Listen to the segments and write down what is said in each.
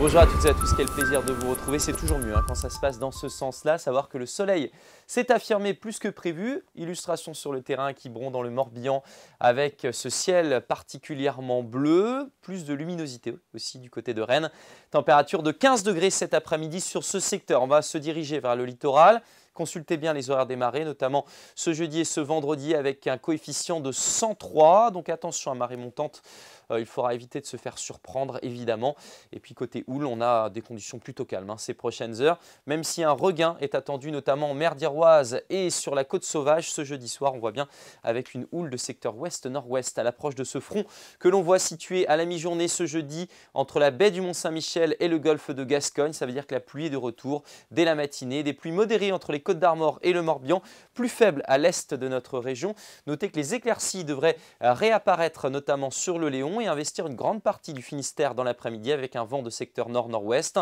Bonjour à toutes et à tous, quel plaisir de vous retrouver. C'est toujours mieux hein, quand ça se passe dans ce sens-là, savoir que le soleil s'est affirmé plus que prévu. Illustration sur le terrain qui bronde dans le Morbihan avec ce ciel particulièrement bleu, plus de luminosité aussi du côté de Rennes. Température de 15 degrés cet après-midi sur ce secteur. On va se diriger vers le littoral Consultez bien les horaires des marées, notamment ce jeudi et ce vendredi avec un coefficient de 103. Donc attention à marée montante, euh, il faudra éviter de se faire surprendre évidemment. Et puis côté houle, on a des conditions plutôt calmes hein, ces prochaines heures, même si un regain est attendu notamment en mer d'Iroise et sur la côte sauvage ce jeudi soir. On voit bien avec une houle de secteur ouest-nord-ouest à l'approche de ce front que l'on voit situé à la mi-journée ce jeudi entre la baie du Mont-Saint-Michel et le golfe de Gascogne. Ça veut dire que la pluie est de retour dès la matinée, des pluies modérées entre les Côte d'Armor et le Morbihan, plus faible à l'est de notre région. Notez que les éclaircies devraient réapparaître notamment sur le Léon et investir une grande partie du Finistère dans l'après-midi avec un vent de secteur nord-nord-ouest.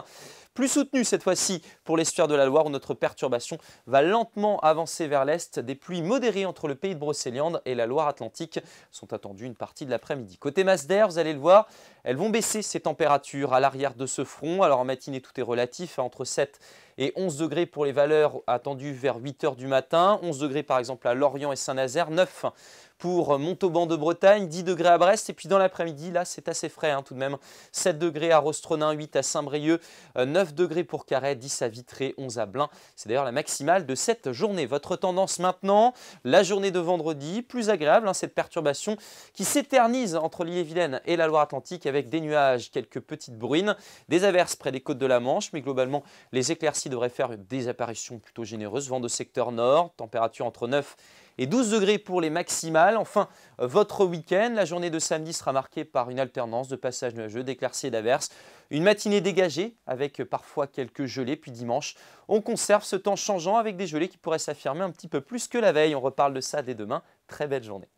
Plus soutenu cette fois-ci pour l'estuaire de la Loire où notre perturbation va lentement avancer vers l'est. Des pluies modérées entre le pays de Brocéliande et la Loire-Atlantique sont attendues une partie de l'après-midi. Côté masse d'air, vous allez le voir, elles vont baisser ces températures à l'arrière de ce front. Alors en matinée, tout est relatif, hein, entre 7 et 11 degrés pour les valeurs attendues vers 8 h du matin, 11 degrés par exemple à Lorient et Saint-Nazaire, 9 pour Montauban de Bretagne, 10 degrés à Brest, et puis dans l'après-midi, là c'est assez frais hein, tout de même, 7 degrés à Rostronin, 8 à Saint-Brieuc, 9 euh, degrés pour Carré. 10 à Vitré, 11 à Blain. C'est d'ailleurs la maximale de cette journée. Votre tendance maintenant, la journée de vendredi, plus agréable, hein, cette perturbation qui s'éternise entre l'île-et-Vilaine et la Loire-Atlantique avec des nuages, quelques petites bruines, des averses près des côtes de la Manche, mais globalement les éclaircies devrait faire des apparitions plutôt généreuses. Vent de secteur nord, température entre 9 et 12 degrés pour les maximales. Enfin, euh, votre week-end, la journée de samedi sera marquée par une alternance de passages nuageux, d'éclaircies et d'averses. Une matinée dégagée avec euh, parfois quelques gelées. Puis dimanche, on conserve ce temps changeant avec des gelées qui pourraient s'affirmer un petit peu plus que la veille. On reparle de ça dès demain. Très belle journée.